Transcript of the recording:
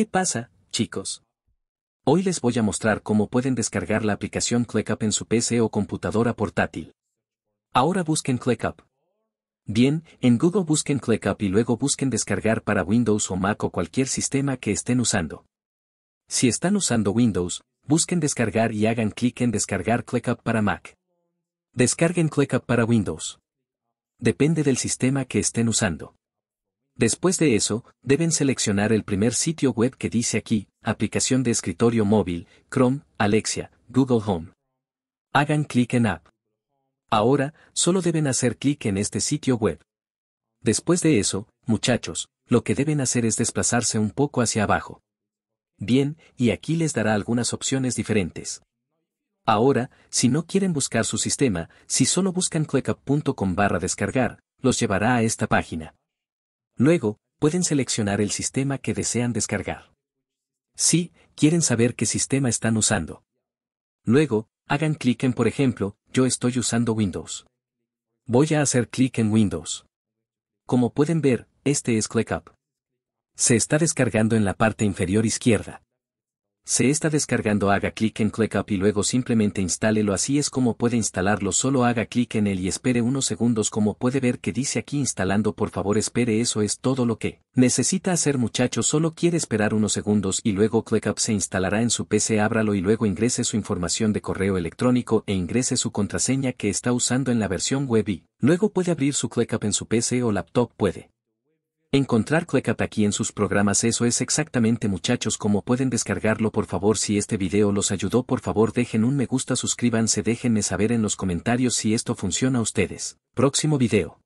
¿Qué pasa, chicos? Hoy les voy a mostrar cómo pueden descargar la aplicación ClickUp en su PC o computadora portátil. Ahora busquen ClickUp. Bien, en Google busquen ClickUp y luego busquen descargar para Windows o Mac o cualquier sistema que estén usando. Si están usando Windows, busquen descargar y hagan clic en descargar ClickUp para Mac. Descarguen ClickUp para Windows. Depende del sistema que estén usando. Después de eso, deben seleccionar el primer sitio web que dice aquí, aplicación de escritorio móvil, Chrome, Alexia, Google Home. Hagan clic en App. Ahora, solo deben hacer clic en este sitio web. Después de eso, muchachos, lo que deben hacer es desplazarse un poco hacia abajo. Bien, y aquí les dará algunas opciones diferentes. Ahora, si no quieren buscar su sistema, si solo buscan clickup.com barra descargar, los llevará a esta página. Luego, pueden seleccionar el sistema que desean descargar. Si, quieren saber qué sistema están usando. Luego, hagan clic en por ejemplo, yo estoy usando Windows. Voy a hacer clic en Windows. Como pueden ver, este es ClickUp. Se está descargando en la parte inferior izquierda se está descargando haga clic en ClickUp y luego simplemente instálelo así es como puede instalarlo solo haga clic en él y espere unos segundos como puede ver que dice aquí instalando por favor espere eso es todo lo que necesita hacer muchacho solo quiere esperar unos segundos y luego ClickUp se instalará en su PC ábralo y luego ingrese su información de correo electrónico e ingrese su contraseña que está usando en la versión web y luego puede abrir su ClickUp en su PC o laptop puede Encontrar ClickUp aquí en sus programas eso es exactamente muchachos como pueden descargarlo por favor si este video los ayudó por favor dejen un me gusta suscríbanse déjenme saber en los comentarios si esto funciona a ustedes. Próximo video.